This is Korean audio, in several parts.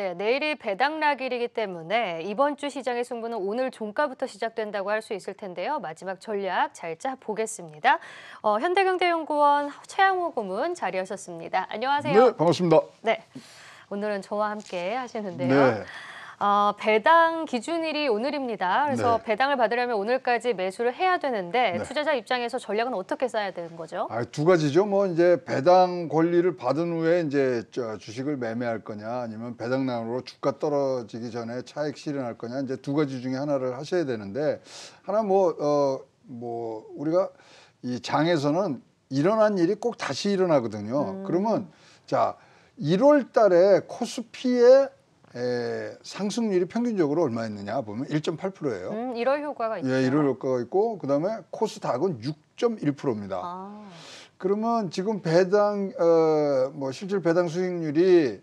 네, 내일이 배당 락일이기 때문에 이번 주 시장의 승부는 오늘 종가부터 시작된다고 할 수 있을 텐데요. 마지막 전략 잘 짜보겠습니다. 어, 현대경제연구원 최양호 고문 자리하셨습니다. 안녕하세요. 네, 반갑습니다. 네, 오늘은 저와 함께 하시는데요. 네. 어, 배당 기준일이 오늘입니다. 그래서 네. 배당을 받으려면 오늘까지 매수를 해야 되는데 네. 투자자 입장에서 전략은 어떻게 써야 되는 거죠? 아, 두 가지죠. 뭐 이제 배당 권리를 받은 후에 이제 주식을 매매할 거냐 아니면 배당량으로 주가 떨어지기 전에 차익 실현할 거냐 이제 두 가지 중에 하나를 하셔야 되는데 하나 뭐어뭐 어, 뭐 우리가 이 장에서는 일어난 일이 꼭 다시 일어나거든요. 음. 그러면 자 1월 달에 코스피에 에, 예, 상승률이 평균적으로 얼마였느냐 보면 1.8%예요. 음, 일월 효과가 있죠. 예, 이럴 효과가 있고 그다음에 코스닥은 6.1%입니다. 아. 그러면 지금 배당 어, 뭐 실질 배당 수익률이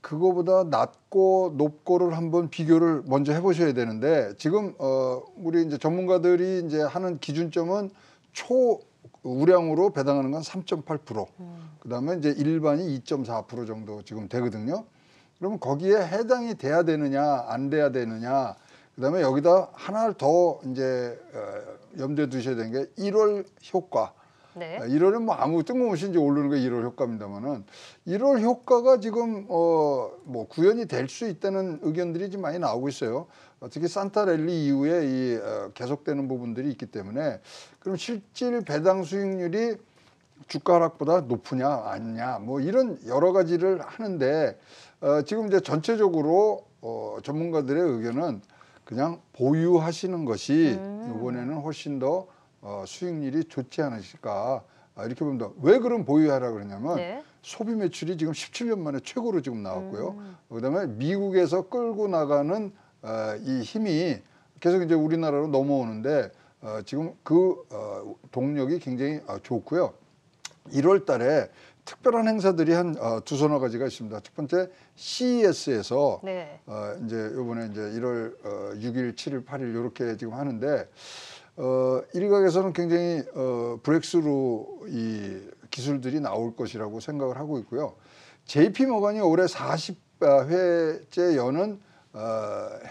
그거보다 낮고 높고를 한번 비교를 먼저 해보셔야 되는데 지금 어, 우리 이제 전문가들이 이제 하는 기준점은 초 우량으로 배당하는 건 3.8%, 음. 그다음에 이제 일반이 2.4% 정도 지금 되거든요. 그러면 거기에 해당이 돼야 되느냐 안 돼야 되느냐 그다음에 여기다 하나를 더 이제 어, 염두에 두셔야 되는 게 1월 효과. 네. 1월은 아, 뭐 아무 뜬금없이 이제 오르는 게 1월 효과입니다만은 1월 효과가 지금 어 뭐 구현이 될 수 있다는 의견들이 지금 많이 나오고 있어요. 어, 특히 산타 랠리 이후에 이 어, 계속되는 부분들이 있기 때문에 그럼 실질 배당 수익률이 주가락보다 높으냐 아니냐 뭐 이런 여러 가지를 하는데 어, 지금 이제 전체적으로 어, 전문가들의 의견은 그냥 보유하시는 것이 음. 이번에는 훨씬 더 어, 수익률이 좋지 않으실까 아, 이렇게 봅니다. 왜 그런 보유하라 그러냐면 네. 소비 매출이 지금 17년 만에 최고로 지금 나왔고요. 음. 그다음에 미국에서 끌고 나가는 어, 이 힘이 계속 이제 우리나라로 넘어오는데 어, 지금 그 어, 동력이 굉장히 어, 좋고요. 1월 달에 특별한 행사들이 한 어, 두 서너 가지가 있습니다. 첫 번째 CES에서 네. 어, 이제 요번에 이제 1월 어, 6일, 7일, 8일 요렇게 지금 하는데 어, 일각에서는 굉장히 어, 브렉스루 이 기술들이 나올 것이라고 생각을 하고 있고요. JP 모건이 올해 40회째 아, 여는 어,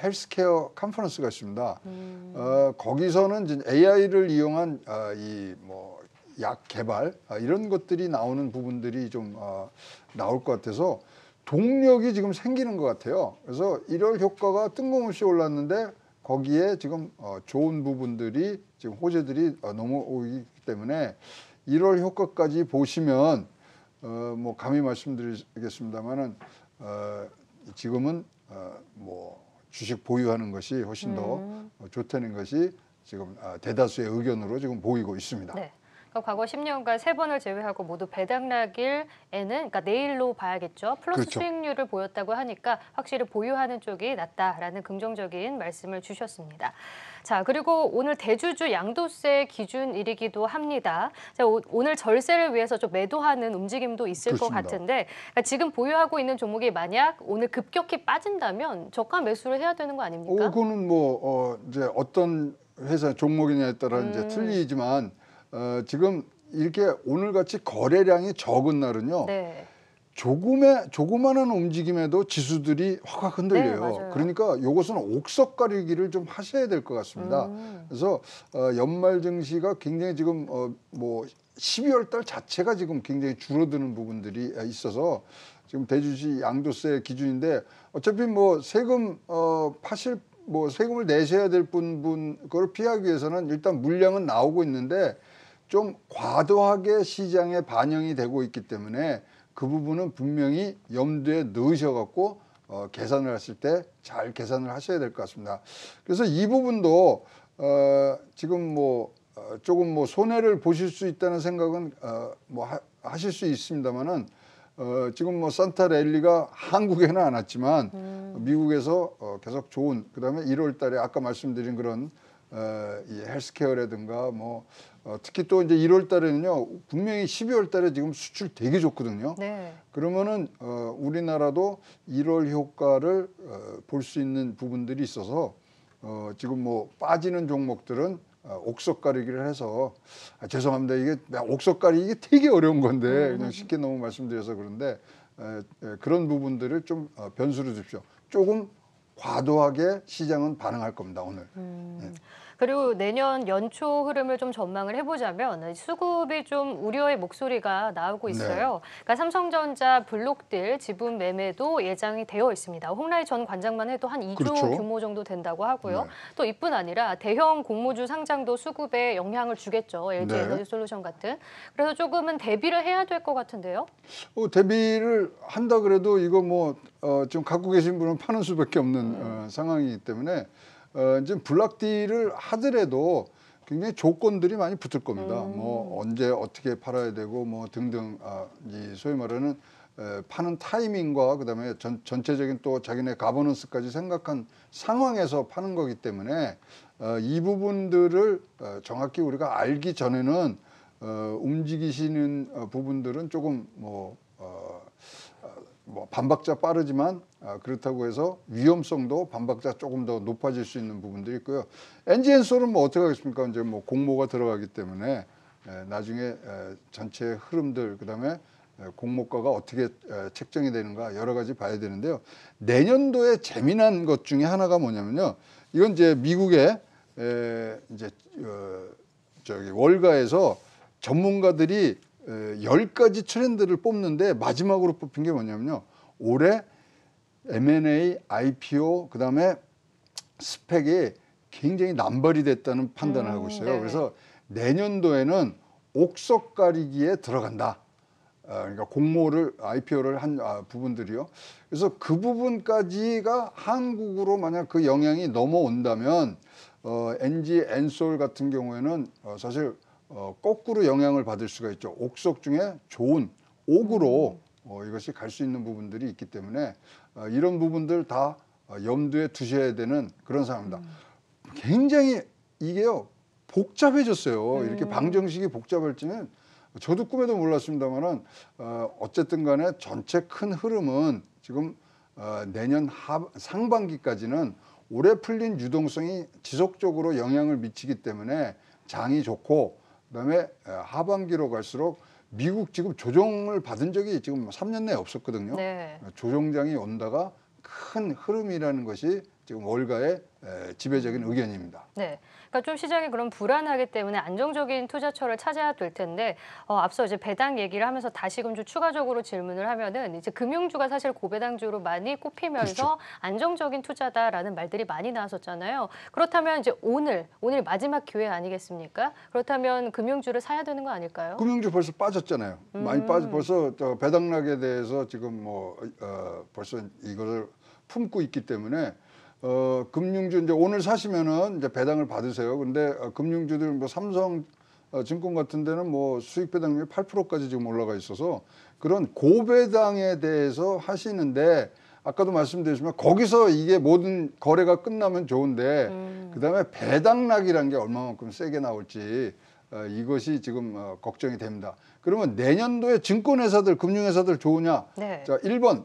헬스케어 컨퍼런스가 있습니다. 음. 어, 거기서는 이제 AI를 이용한 어, 아, 이뭐 약 개발 아, 이런 것들이 나오는 부분들이 좀 아, 나올 것 같아서 동력이 지금 생기는 것 같아요. 그래서 일월 효과가 뜬금없이 올랐는데 거기에 지금 어, 좋은 부분들이 지금 호재들이 어, 넘어오기 때문에 일월 효과까지 보시면 어, 뭐 감히 말씀드리겠습니다만은 어, 지금은 어, 뭐 주식 보유하는 것이 훨씬 더 음. 좋다는 것이 지금 아, 대다수의 의견으로 지금 보이고 있습니다. 네. 그러 그러니까 과거 10년간 세 번을 제외하고 모두 배당락일에는 그러니까 내일로 봐야겠죠. 플러스 그렇죠. 수익률을 보였다고 하니까 확실히 보유하는 쪽이 낫다라는 긍정적인 말씀을 주셨습니다. 자, 그리고 오늘 대주주 양도세 기준일이기도 합니다. 자, 오, 늘 절세를 위해서 좀 매도하는 움직임도 있을 그렇습니다. 것 같은데 그러니까 지금 보유하고 있는 종목이 만약 오늘 급격히 빠진다면 저가 매수를 해야 되는 거 아닙니까? 어, 그거는 뭐 어, 이제 어떤 회사 종목이냐에 따라 음. 이제 틀리지만 어, 지금 이렇게 오늘같이 거래량이 적은 날은요. 네. 조금의 조그마한 움직임에도 지수들이 확확 흔들려요. 네, 그러니까 요것은 옥석 가리기를 좀 하셔야 될 것 같습니다. 음. 그래서 어, 연말 증시가 굉장히 지금 어, 뭐 12월 달 자체가 지금 굉장히 줄어드는 부분들이 있어서 지금 대주시 양도세 기준인데 어차피 뭐 세금 어, 파실 뭐 세금을 내셔야 될 분분 그걸 피하기 위해서는 일단 물량은 나오고 있는데 좀 과도하게 시장에 반영이 되고 있기 때문에 그 부분은 분명히 염두에 넣으셔갖고 어, 계산을 하실 때잘 계산을 하셔야 될 것 같습니다. 그래서 이 부분도 어, 지금 뭐 어, 조금 뭐 손해를 보실 수 있다는 생각은 어, 뭐 하, 실수 있습니다만은 어, 지금 뭐 산타 랠리가 한국에는 안 왔지만 음. 미국에서 어, 계속 좋은 그다음에 1월 달에 아까 말씀드린 그런 어, 이 헬스케어라든가 뭐 어, 특히 또 이제 1월 달에는요 분명히 12월 달에 지금 수출 되게 좋거든요. 네. 그러면은 어, 우리나라도 1월 효과를 어, 볼 수 있는 부분들이 있어서 어, 지금 뭐 빠지는 종목들은 어, 옥석 가리기를 해서 아, 죄송합니다 이게 옥석 가리기 이게 되게 어려운 건데 음. 그냥 쉽게 너무 말씀드려서 그런데 에, 에, 그런 부분들을 좀 어, 변수로 주십시오 조금 과도하게 시장은 반응할 겁니다 오늘. 음. 네. 그리고 내년 연초 흐름을 좀 전망을 해보자면 수급이 좀 우려의 목소리가 나오고 네. 있어요. 네. 그러니까 삼성전자 블록딜 지분 매매도 예정이 되어 있습니다. 홍라이 전 관장만 해도 한 2조 그렇죠. 규모 정도 된다고 하고요. 네. 또 이뿐 아니라 대형 공모주 상장도 수급에 영향을 주겠죠. LG 네. 에너지 솔루션 같은. 그래서 조금은 대비를 해야 될 것 같은데요. 어, 대비를 한다 그래도 이거 뭐 어, 지금 갖고 계신 분은 파는 수밖에 없는 음. 어, 상황이기 때문에 어, 이제 블락딜을 하더라도 굉장히 조건들이 많이 붙을 겁니다. 음. 뭐 언제 어떻게 팔아야 되고 뭐 등등 아, 이 소위 말하는 에, 파는 타이밍과 그다음에 전, 전체적인 또 자기네 가버넌스까지 생각한 상황에서 파는 거기 때문에 어, 이 부분들을 어, 정확히 우리가 알기 전에는 어, 움직이시는 어, 부분들은 조금 뭐 어, 뭐 반박자 빠르지만 아, 그렇다고 해서 위험성도 반박자 조금 더 높아질 수 있는 부분들이 있고요. 엔진엔솔은뭐 어떻게 하겠습니까? 이제 뭐 공모가 들어가기 때문에 나중에 전체 흐름들 그다음에 공모가가 어떻게 책정이 되는가 여러 가지 봐야 되는데요. 내년도에 재미난 것 중에 하나가 뭐냐면요. 이건 이제 미국의 이제 어, 저기 월가에서 전문가들이 1 0가지 트렌드를 뽑는데 마지막으로 뽑힌 게 뭐냐면요. 올해 M&A, IPO, 그 다음에 스펙이 굉장히 남발이 됐다는 판단을 음, 하고 있어요. 네 그래서 내년도에는 옥석 가리기에 들어간다. 아, 그러니까 공모를 IPO를 한 아, 부분들이요. 그래서 그 부분까지가 한국으로 만약 그 영향이 넘어온다면 어, NG 엔솔 같은 경우에는 어, 사실 어, 거꾸로 영향을 받을 수가 있죠. 옥석 중에 좋은 옥으로 음. 어, 이것이 갈 수 있는 부분들이 있기 때문에 어, 이런 부분들 다 어, 염두에 두셔야 되는 그런 상황입니다. 음. 굉장히 이게요 복잡해졌어요. 음. 이렇게 방정식이 복잡할지는 저도 꿈에도 몰랐습니다만은 어, 어쨌든 간에 전체 큰 흐름은 지금 어, 내년 하, 상반기까지는 올해 풀린 유동성이 지속적으로 영향을 미치기 때문에 장이 좋고 그다음에 하반기로 갈수록 미국 지금 조정을 받은 적이 지금 3년 내에 없었거든요. 네. 조정장이 온다가 큰 흐름이라는 것이 지금 월가에 지배적인 의견입니다. 네. 그러니까 좀 시장이 그럼 불안하기 때문에 안정적인 투자처를 찾아야 될 텐데 어, 앞서 이제 배당 얘기를 하면서 다시금 좀 추가적으로 질문을 하면은 이제 금융주가 사실 고배당주로 많이 꼽히면서 그렇죠. 안정적인 투자다라는 말들이 많이 나왔었잖아요. 그렇다면 이제 오늘 오늘 마지막 기회 아니겠습니까? 그렇다면 금융주를 사야 되는 거 아닐까요? 금융주 벌써 빠졌잖아요. 음. 많이 빠져 벌써 배당락에 대해서 지금 뭐 어, 벌써 이거를 품고 있기 때문에 어, 금융주 이제 오늘 사시면은 이제 배당을 받으세요. 근데 어, 금융주들 뭐 삼성 어, 증권 같은 데는 뭐 수익 배당률이 8%까지 지금 올라가 있어서 그런 고배당에 대해서 하시는데 아까도 말씀드렸지만 거기서 이게 모든 거래가 끝나면 좋은데 음. 그다음에 배당락이란게 얼마만큼 세게 나올지 어, 이것이 지금 어, 걱정이 됩니다. 그러면 내년도에 증권회사들, 금융회사들 좋으냐? 네. 자, 1번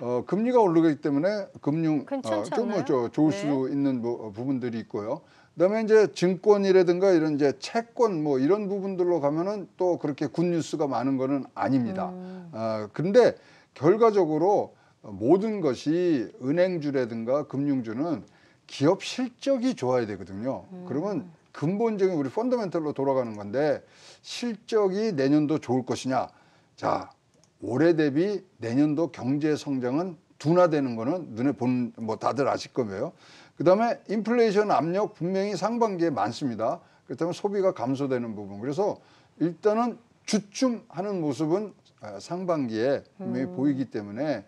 어, 금리가 오르기 때문에 금융 어, 아, 좀뭐 좋을 네. 수 있는 뭐, 어, 부분들이 있고요. 그다음에 이제 증권이라든가 이런 이제 채권 뭐 이런 부분들로 가면은 또 그렇게 굿 뉴스가 많은 거는 아닙니다. 음. 어, 근데 결과적으로 모든 것이 은행주라든가 금융주는 기업 실적이 좋아야 되거든요. 음. 그러면 근본적인 우리 펀더멘털로 돌아가는 건데 실적이 내년도 좋을 것이냐. 자, 올해 대비 내년도 경제 성장은 둔화되는 거는 눈에 본 뭐 다들 아실 거예요. 그다음에 인플레이션 압력 분명히 상반기에 많습니다. 그렇다면 소비가 감소되는 부분. 그래서 일단은 주춤하는 모습은 아, 상반기에 분명히 음. 보이기 때문에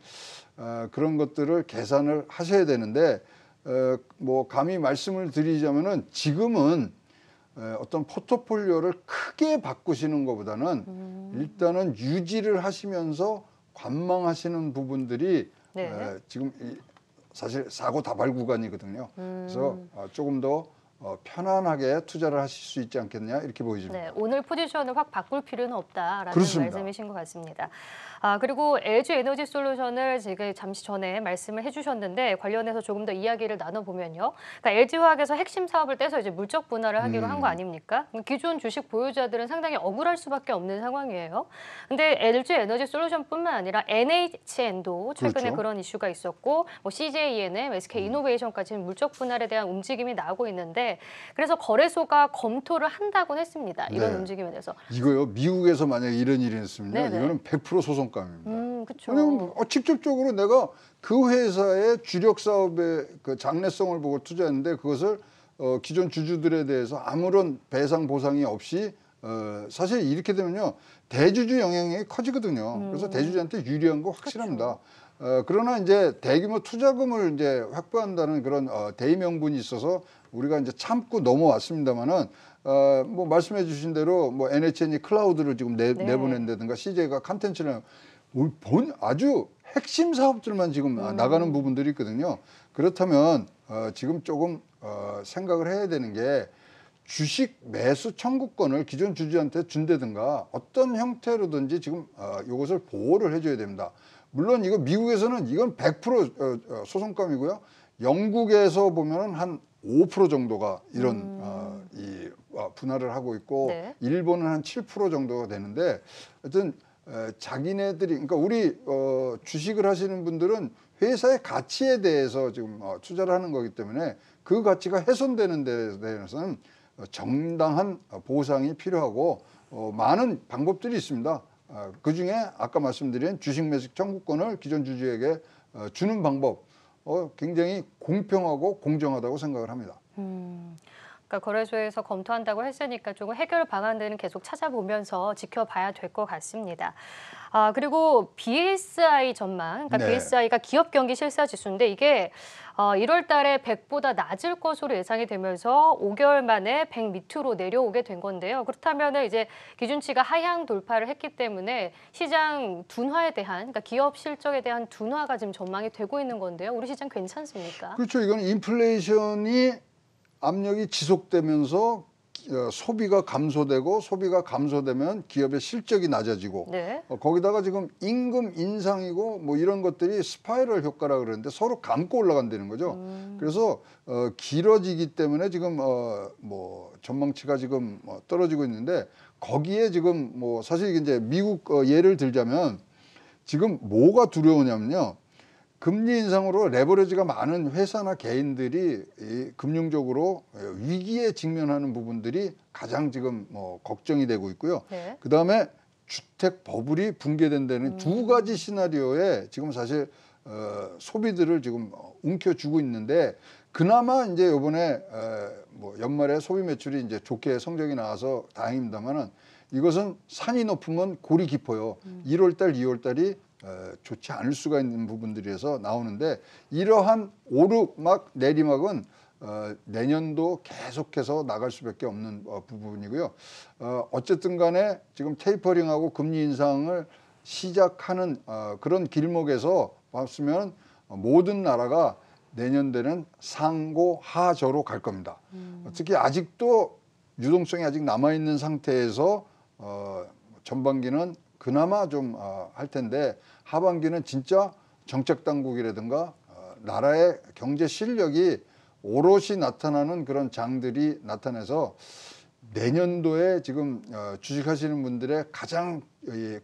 아, 그런 것들을 계산을 하셔야 되는데 어, 뭐 감히 말씀을 드리자면은 지금은 어떤 포트폴리오를 크게 바꾸시는 것보다는 음. 일단은 유지를 하시면서 관망하시는 부분들이 네. 지금 사실 사고 다발 구간이거든요. 음. 그래서 어, 조금 더 어, 편안하게 투자를 하실 수 있지 않겠냐 이렇게 보이죠. 네, 오늘 포지션을 확 바꿀 필요는 없다라는 그렇습니다. 말씀이신 것 같습니다. 아 그리고 LG 에너지 솔루션을 지금 잠시 전에 말씀을 해주셨는데 관련해서 조금 더 이야기를 나눠보면요. 그러니까 LG 화학에서 핵심 사업을 떼서 이제 물적 분할을 하기로 음. 한거 아닙니까? 기존 주식 보유자들은 상당히 억울할 수밖에 없는 상황이에요. 근데 LG 에너지 솔루션뿐만 아니라 NHN도 최근에 그렇죠. 그런 이슈가 있었고 뭐 c j m SK 음. 이노베이션까지 물적 분할에 대한 움직임이 나오고 있는데. 그래서 거래소가 검토를 한다고 했습니다. 이런 네. 움직임에 대해서. 이거요. 미국에서 만약 이런 일이 있으면 요 이거는 100% 소송감입니다. 음, 그렇죠. 직접적으로 내가 그 회사의 주력 사업의 그 장래성을 보고 투자했는데 그것을 어, 기존 주주들에 대해서 아무런 배상 보상이 없이 어, 사실 이렇게 되면요 대주주 영향이 커지거든요. 음. 그래서 대주주한테 유리한 거 확실합니다. 그렇 어, 그러나 이제 대규모 투자금을 이제 확보한다는 그런 어, 대의 명분이 있어서 우리가 이제 참고 넘어왔습니다만은 어, 뭐 말씀해 주신 대로 뭐 NHN이 클라우드를 지금 내, 네. 보낸다든가 CJ가 컨텐츠를 뭐 본 아주 핵심 사업들만 지금 음. 나가는 부분들이 있거든요. 그렇다면 어, 지금 조금 어, 생각을 해야 되는 게 주식 매수 청구권을 기존 주주한테 준다든가 어떤 형태로든지 지금 어, 이것을 보호를 해줘야 됩니다. 물론 이거 미국에서는 이건 100% 어, 어, 소송감이고요. 영국에서 보면 한5% 정도가 이런 음. 어, 이 아, 분할을 하고 있고 네. 일본은 한 7% 정도가 되는데 하여튼 에, 자기네들이 그러니까 우리 어, 주식을 하시는 분들은 회사의 가치에 대해서 지금 어, 투자를 하는 거기 때문에 그 가치가 훼손되는 데 대해서는 정당한 보상이 필요하고 어, 많은 방법들이 있습니다. 어, 아, 그 중에 아까 말씀드린 주식 매직 청구권을 기존 주주에게 어, 주는 방법 어, 굉장히 공평하고 공정하다고 생각을 합니다. 음, 그러니까 거래소에서 검토한다고 했으니까 조금 해결 방안들은 계속 찾아보면서 지켜봐야 될 것 같습니다. 아 그리고 BSI 전망, 그러니까 네. BSI가 기업 경기 실사 지수인데 이게 어, 1월 달에 100보다 낮을 것으로 예상이 되면서 5개월 만에 100 밑으로 내려오게 된 건데요. 그렇다면 이제 기준치가 하향 돌파를 했기 때문에 시장 둔화에 대한, 그러니까 기업 실적에 대한 둔화가 지금 전망이 되고 있는 건데요. 우리 시장 괜찮습니까? 그렇죠. 이건 인플레이션이 압력이 지속되면서 어, 소비가 감소되고 소비가 감소되면 기업의 실적이 낮아지고 네. 어, 거기다가 지금 임금 인상이고 뭐 이런 것들이 스파이럴 효과라 그러는데 서로 감고 올라간다는 거죠. 음. 그래서 어, 길어지기 때문에 지금 어, 뭐 전망치가 지금 뭐 떨어지고 있는데 거기에 지금 뭐 사실 이제 미국 어, 예를 들자면 지금 뭐가 두려우냐면요. 금리 인상으로 레버리지가 많은 회사나 개인들이 이 금융적으로 위기에 직면하는 부분들이 가장 지금 뭐 걱정이 되고 있고요. 네. 그다음에 주택 버블이 붕괴된데는 음. 두 가지 시나리오에 지금 사실 어, 소비들을 지금 어, 움켜쥐고 있는데 그나마 이제 요번에 에, 어, 뭐 연말에 소비 매출이 이제 좋게 성적이 나와서 다행입니다만은 이것은 산이 높으면 골이 깊어요. 음. 1월 달, 2월 달이 좋지 않을 수가 있는 부분들에서 나오는데 이러한 오르막 내리막은 어, 내년도 계속해서 나갈 수밖에 없는 어, 부분이고요. 어, 어쨌든 간에 지금 테이퍼링하고 금리 인상을 시작하는 어, 그런 길목에서 봤으면 모든 나라가 내년대는 상고 하저로 갈 겁니다. 음. 특히 아직도 유동성이 아직 남아있는 상태에서 어, 전반기는 그나마 좀할 아, 텐데 하반기는 진짜 정책 당국이라든가 어, 나라의 경제 실력이 오롯이 나타나는 그런 장들이 나타나서 내년도에 지금 어, 주식하시는 분들의 가장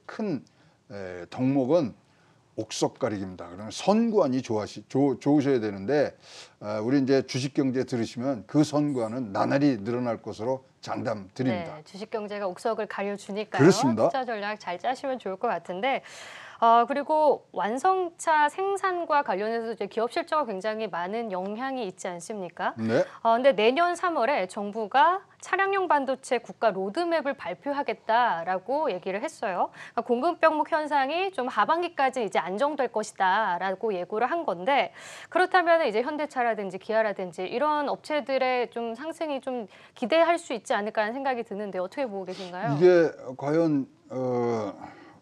큰 에, 덕목은 옥석가리기입니다. 그러면 선관이 좋아시, 좋, 좋으셔야 되는데 어, 우리 이제 주식경제 들으시면 그 선관은 나날이 늘어날 것으로 장담 드립니다. 네, 주식 경제가 옥석을 가려주니까요. 그렇습니다. 투자 전략 잘 짜시면 좋을 것 같은데 어, 그리고 완성차 생산과 관련해서 이제 기업 실적에 굉장히 많은 영향이 있지 않습니까? 네. 어, 근데 내년 3월에 정부가 차량용 반도체 국가 로드맵을 발표하겠다라고 얘기를 했어요. 그러니까 공급병목 현상이 좀 하반기까지 이제 안정될 것이다라고 예고를 한 건데 그렇다면 이제 현대차라든지 기아라든지 이런 업체들의 좀 상승이 좀 기대할 수 있지 않을까 하는 생각이 드는데 어떻게 보고 계신가요? 이게 과연 어.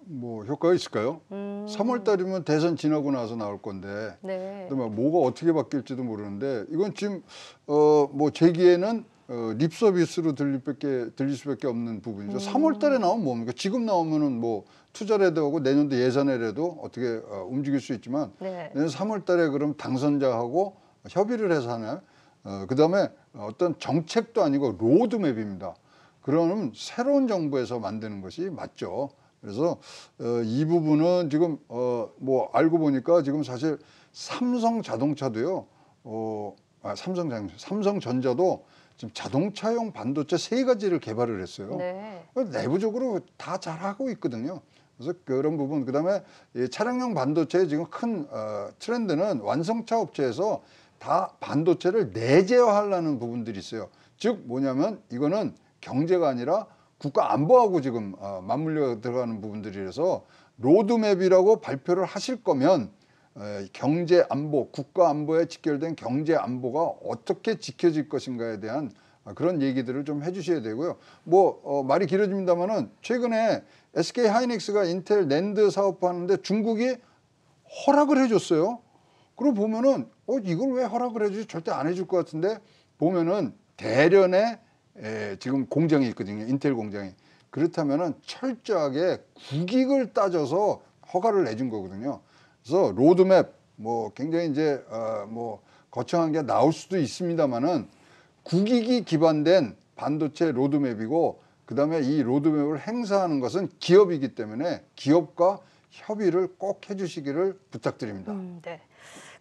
뭐 효과가 있을까요? 음. 3월 달이면 대선 지나고 나서 나올 건데 네. 그다음에 뭐가 어떻게 바뀔지도 모르는데 이건 지금 어뭐 제기에는 어, 립 서비스로 들릴 밖에 들릴 수밖에 없는 부분이죠. 음. 3월 달에 나오면 뭡니까? 지금 나오면은 뭐 투자라도 하고 내년도 예산에라도 어떻게 어, 움직일 수 있지만 네. 내년 3월 달에 그럼 당선자하고 협의를 해서 하는 어, 그다음에 어떤 정책도 아니고 로드맵입니다. 그럼 러 새로운 정부에서 만드는 것이 맞죠. 그래서 어, 이 부분은 지금 어, 뭐 알고 보니까 지금 사실 삼성 자동차도요. 어, 아, 삼성 자동차, 삼성전자도 지금 자동차용 반도체 세 가지를 개발을 했어요. 네. 어, 내부적으로 다 잘하고 있거든요. 그래서 그런 부분 그다음에 이 차량용 반도체의 지금 큰 어, 트렌드는 완성차 업체에서 다 반도체를 내재화하려는 부분들이 있어요. 즉 뭐냐면 이거는 경제가 아니라 국가 안보하고 지금 어, 맞물려 들어가는 부분들이라서 로드맵이라고 발표를 하실 거면 에, 어, 경제 안보, 국가 안보에 직결된 경제 안보가 어떻게 지켜질 것인가에 대한 어, 그런 얘기들을 좀 해주셔야 되고요. 뭐 어, 말이 길어집니다만은 최근에 SK 하이닉스가 인텔 랜드 사업하는데 중국이 허락을 해줬어요. 그리고 보면은 어 이걸 왜 허락을 해주지 절대 안 해줄 것 같은데 보면은 대련의 에, 예, 지금 공장이 있거든요. 인텔 공장이. 그렇다면은 철저하게 국익을 따져서 허가를 내준 거거든요. 그래서 로드맵 뭐 굉장히 이제 어, 뭐 거창한 게 나올 수도 있습니다만은 국익이 기반된 반도체 로드맵이고 그다음에 이 로드맵을 행사하는 것은 기업이기 때문에 기업과 협의를 꼭 해주시기를 부탁드립니다. 음, 네.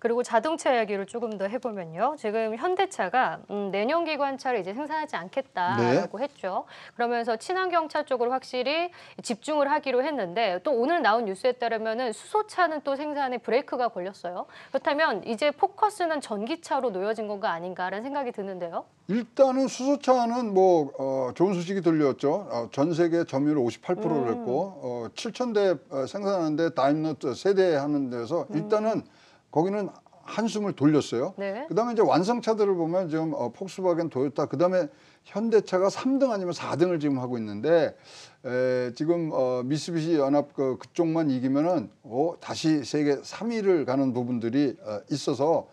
그리고 자동차 이야기를 조금 더 해보면요. 지금 현대차가 음, 내년 기관차를 이제 생산하지 않겠다라고 네. 했죠. 그러면서 친환경차 쪽으로 확실히 집중을 하기로 했는데 또 오늘 나온 뉴스에 따르면은 수소차는 또 생산에 브레이크가 걸렸어요. 그렇다면 이제 포커스는 전기차로 놓여진 건가 아닌가라는 생각이 드는데요. 일단은 수소차는 뭐 어, 좋은 소식이 들렸죠. 어, 전 세계 점유율 58%를 음. 했고 어, 7천 대 어, 생산하는데 다임노트 어, 세대 하는 데서 음. 일단은 음. 거기는 한숨을 돌렸어요. 네. 그다음에 이제 완성차들을 보면 지금 어, 폭스바겐, 도요타, 그다음에 현대차가 3등 아니면 4등을 지금 하고 있는데 에, 지금 어, 미쓰비시 연합 그, 그쪽만 이기면은 어, 다시 세계 3위를 가는 부분들이 어, 있어서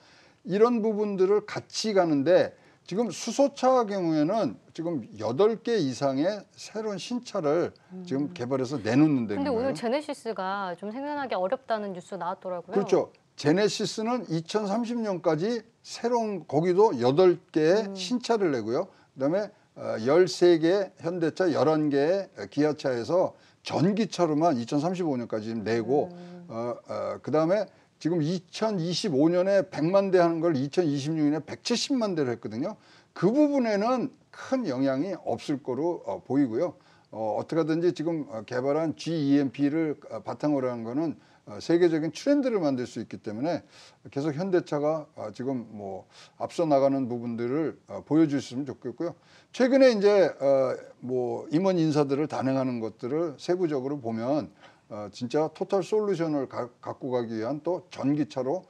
이런 부분들을 같이 가는데 지금 수소차 경우에는 지금 여덟 개 이상의 새로운 신차를 음. 지금 개발해서 내놓는데 근데 오늘 제네시스가 좀 생산하기 어렵다는 뉴스 나왔더라고요. 그렇죠. 제네시스는 2030년까지 새로운 거기도 여덟 개의 음. 신차를 내고요. 그다음에 어, 열세 개 현대차, 열한 개의 기아차에서 전기차로만 2035년까지 내고 음. 어, 어, 그다음에 지금 2025년에 100만 대 하는 걸 2026년에 170만 대를 했거든요. 그 부분에는 큰 영향이 없을 거로 어, 보이고요. 어, 어떻게든지 지금 어, 개발한 GEMP를 어, 바탕으로 한 거는 아, 세계적인 트렌드를 만들 수 있기 때문에 계속 현대차가 아, 지금 뭐 앞서 나가는 부분들을 아, 보여주셨으면 좋겠고요. 최근에 이제 뭐 임원 인사들을 단행하는 것들을 세부적으로 보면 진짜 토탈 솔루션을 갖고 가기 위한 또 전기차로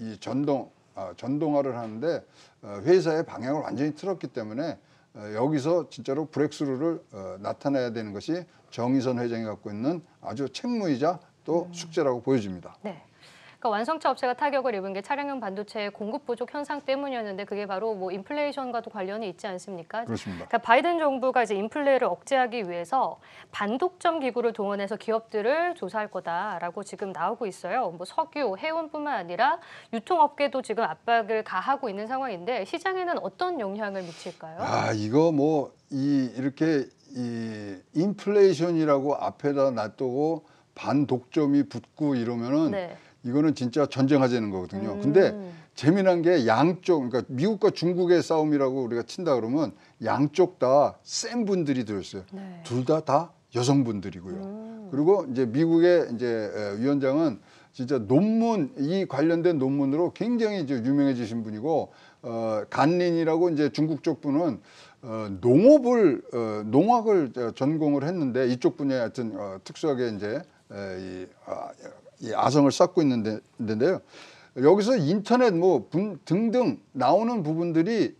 이 전동 전동화를 하는데 회사의 방향을 완전히 틀었기 때문에 여기서 진짜로 브렉스루를 어, 나타내야 되는 것이 정의선 회장이 갖고 있는 아주 책무이자 또 음. 숙제라고 보여집니다. 네. 그러니까 완성차 업체가 타격을 입은 게 차량용 반도체의 공급 부족 현상 때문이었는데 그게 바로 뭐 인플레이션과도 관련이 있지 않습니까? 그렇습니다. 그러니까 바이든 정부가 이제 인플레를 억제하기 위해서 반독점 기구를 동원해서 기업들을 조사할 거다라고 지금 나오고 있어요. 뭐 석유, 해운뿐만 아니라 유통업계도 지금 압박을 가하고 있는 상황인데 시장에는 어떤 영향을 미칠까요? 아 이거 뭐이 이렇게 이 인플레이션이라고 앞에다 놔두고 반독점이 붙고 이러면은 네. 이거는 진짜 전쟁하자는 거거든요. 음. 근데 재미난 게 양쪽 그러니까 미국과 중국의 싸움이라고 우리가 친다 그러면 양쪽 다 센 분들이 들어있어요 네. 둘다다 다 여성분들이고요. 음. 그리고 이제 미국의 이제 위원장은 진짜 논문 이 관련된 논문으로 굉장히 이제 유명해지신 분이고 어 간린이라고 이제 중국 쪽 분은 어, 농업을 어, 농학을 어, 전공을 했는데 이쪽 분야 하여튼 어, 특수하게 이제 이, 아, 이 아성을 쌓고 있는데, 있는데요. 여기서 인터넷 뭐 등등 나오는 부분들이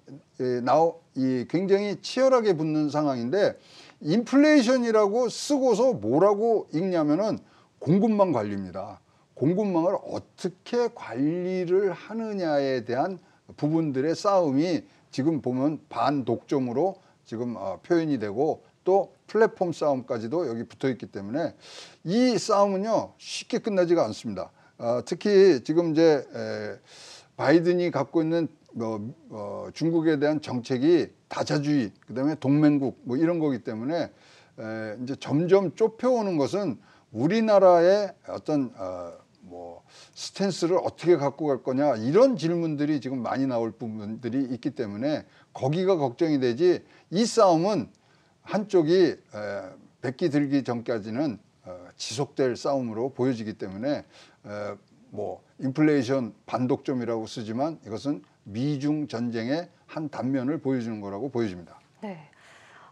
나오, 이 굉장히 치열하게 붙는 상황인데 인플레이션이라고 쓰고서 뭐라고 읽냐면은 공급망 관리입니다. 공급망을 어떻게 관리를 하느냐에 대한 부분들의 싸움이 지금 보면 반독점으로 지금 어, 표현이 되고 또 플랫폼 싸움까지도 여기 붙어 있기 때문에 이 싸움은요 쉽게 끝나지가 않습니다. 어, 특히 지금 이제 에, 바이든이 갖고 있는 뭐, 어, 중국에 대한 정책이 다자주의, 그다음에 동맹국 뭐 이런 거기 때문에 에, 이제 점점 좁혀오는 것은 우리나라의 어떤 어, 뭐 스탠스를 어떻게 갖고 갈 거냐 이런 질문들이 지금 많이 나올 부분들이 있기 때문에 거기가 걱정이 되지 이 싸움은 한쪽이 백기 들기 전까지는 어, 지속될 싸움으로 보여지기 때문에 뭐 인플레이션 반독점이라고 쓰지만 이것은 미중 전쟁의 한 단면을 보여주는 거라고 보여집니다. 네.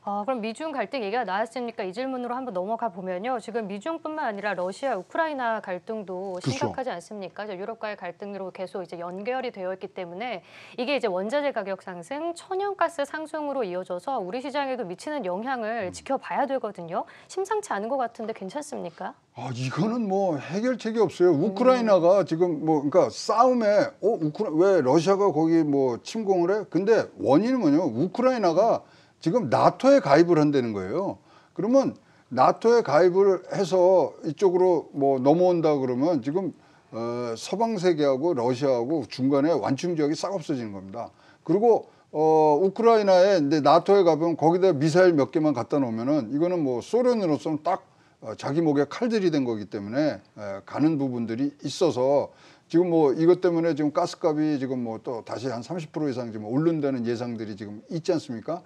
아, 그럼 미중 갈등 얘기가 나왔으니까 이 질문으로 한번 넘어가 보면요. 지금 미중뿐만 아니라 러시아, 우크라이나 갈등도 그렇죠. 심각하지 않습니까? 유럽과의 갈등으로 계속 이제 연결이 되어 있기 때문에 이게 이제 원자재 가격 상승, 천연가스 상승으로 이어져서 우리 시장에도 미치는 영향을 음. 지켜봐야 되거든요. 심상치 않은 것 같은데 괜찮습니까? 아, 이거는 뭐 해결책이 없어요. 우크라이나가 음. 지금 뭐 그러니까 싸움에 어, 우크라 왜 러시아가 거기 뭐 침공을 해? 근데 원인은 뭐냐면 우크라이나가 음. 지금 나토에 가입을 한다는 거예요. 그러면 나토에 가입을 해서 이쪽으로 뭐 넘어온다 그러면 지금 어, 서방 세계하고 러시아하고 중간에 완충 지역이 싹 없어지는 겁니다. 그리고 어, 우크라이나에 이제 나토에 가면 거기다 미사일 몇 개만 갖다 놓으면은 이거는 뭐 소련으로서는 딱 어, 자기 목에 칼들이 된 거기 때문에 에, 가는 부분들이 있어서 지금 뭐 이것 때문에 지금 가스값이 지금 뭐 또 다시 한 30% 이상 지금 오른다는 예상들이 지금 있지 않습니까?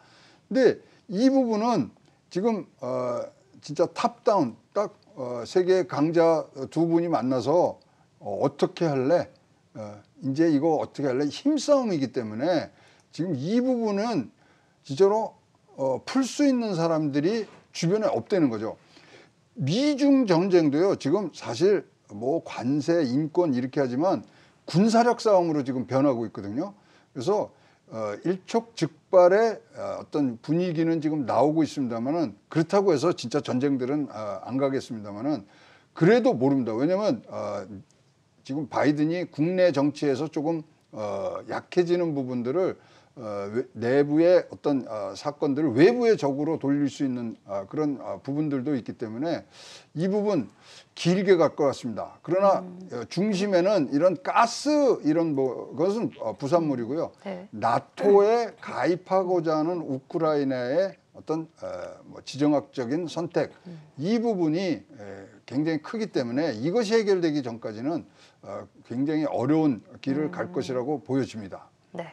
근데 이 부분은 지금 어, 진짜 탑다운 딱 어, 세계 강자 두 분이 만나서 어, 어 떻게 할래? 어, 이제 이거 어떻게 할래? 힘싸움이기 때문에 지금 이 부분은 진짜로 어, 풀 수 있는 사람들이 주변에 없다는 거죠. 미중 전쟁도요. 지금 사실 뭐 관세, 인권 이렇게 하지만 군사력 싸움으로 지금 변하고 있거든요. 그래서 어, 일촉즉발의 어, 어떤 분위기는 지금 나오고 있습니다만은 그렇다고 해서 진짜 전쟁들은 어, 안 가겠습니다만은 그래도 모릅니다. 왜냐하면 어, 지금 바이든이 국내 정치에서 조금 어, 약해지는 부분들을 어, 내부의 어떤 어, 사건들을 외부의 적으로 돌릴 수 있는 어, 그런 어, 부분들도 있기 때문에 이 부분 길게 갈 것 같습니다. 그러나 음. 어, 중심에는 이런 가스 이런 뭐 그것은 어, 부산물이고요. 음. 네. 나토에 가입하고자 하는 우크라이나의 어떤 어, 뭐 지정학적인 선택 음. 이 부분이 에, 굉장히 크기 때문에 이것이 해결되기 전까지는 어, 굉장히 어려운 길을 음. 갈 것이라고 보여집니다. 네.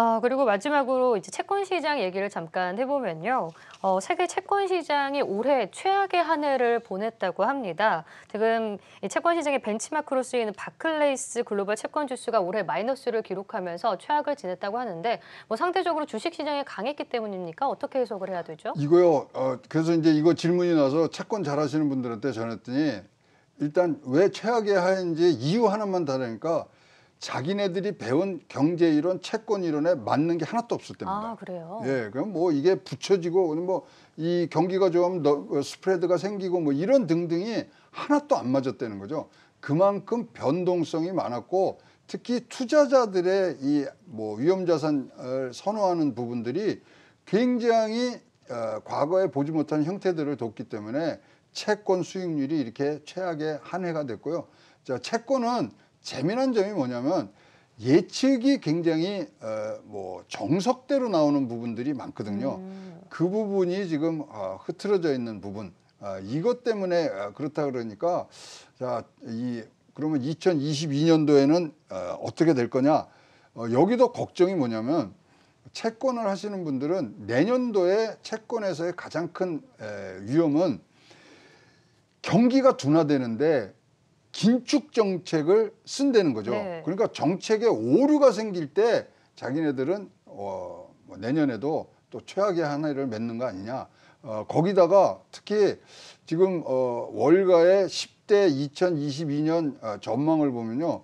아, 그리고 마지막으로 이제 채권 시장 얘기를 잠깐 해보면요. 어, 세계 채권 시장이 올해 최악의 한 해를 보냈다고 합니다. 지금 이 채권 시장의 벤치마크로 쓰이는 바클레이스 글로벌 채권 지수가 올해 마이너스를 기록하면서 최악을 지냈다고 하는데 뭐 상대적으로 주식 시장이 강했기 때문입니까? 어떻게 해석을 해야 되죠? 이거요. 어, 그래서 이제 이거 질문이 나서 채권 잘하시는 분들한테 전했더니 일단 왜 최악의 하인지 이유 하나만 다르니까 자기네들이 배운 경제 이론, 채권 이론에 맞는 게 하나도 없을 때입니다. 아, 그래요? 예, 그럼 뭐 이게 붙여지고 뭐이 경기가 좀 너, 어, 스프레드가 생기고 뭐 이런 등등이 하나도 안 맞았다는 거죠. 그만큼 변동성이 많았고 특히 투자자들의 이 뭐 위험 자산을 선호하는 부분들이 굉장히 어, 과거에 보지 못한 형태들을 돕기 때문에 채권 수익률이 이렇게 최악의 한 해가 됐고요. 자, 채권은 재미난 점이 뭐냐면 예측이 굉장히 어, 뭐 정석대로 나오는 부분들이 많거든요. 음. 그 부분이 지금 어, 흐트러져 있는 부분. 어, 이것 때문에 어, 그렇다 그러니까 자, 이 그러면 2022년도에는 어, 어떻게 될 거냐? 어, 여기도 걱정이 뭐냐면 채권을 하시는 분들은 내년도에 채권에서의 가장 큰 에, 위험은 경기가 둔화되는데 긴축 정책을 쓴다는 거죠. 네. 그러니까 정책에 오류가 생길 때 자기네들은 어, 뭐 내년에도 또 최악의 하나를 맺는 거 아니냐. 어, 거기다가 특히 지금 어, 월가의 10대 2022년 어, 전망을 보면요.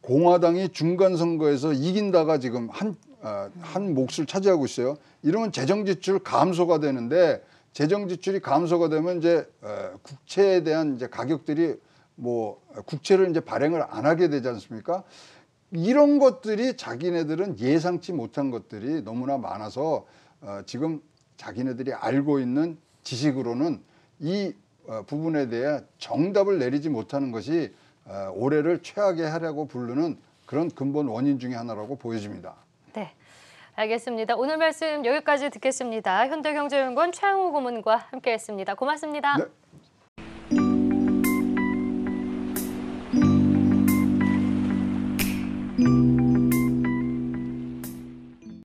공화당이 중간 선거에서 이긴다가 지금 한, 어, 한 몫을 차지하고 있어요. 이러면 재정 지출 감소가 되는데 재정 지출이 감소가 되면 이제 에, 어, 국채에 대한 이제 가격들이 뭐 국채를 이제 발행을 안 하게 되지 않습니까? 이런 것들이 자기네들은 예상치 못한 것들이 너무나 많아서 어, 지금 자기네들이 알고 있는 지식으로는 이 어, 부분에 대해 정답을 내리지 못하는 것이 어, 올해를 최악의 해라고 부르는 그런 근본 원인 중의 하나라고 보여집니다. 네, 알겠습니다. 오늘 말씀 여기까지 듣겠습니다. 현대경제연구원 최영호 고문과 함께했습니다. 고맙습니다. 네.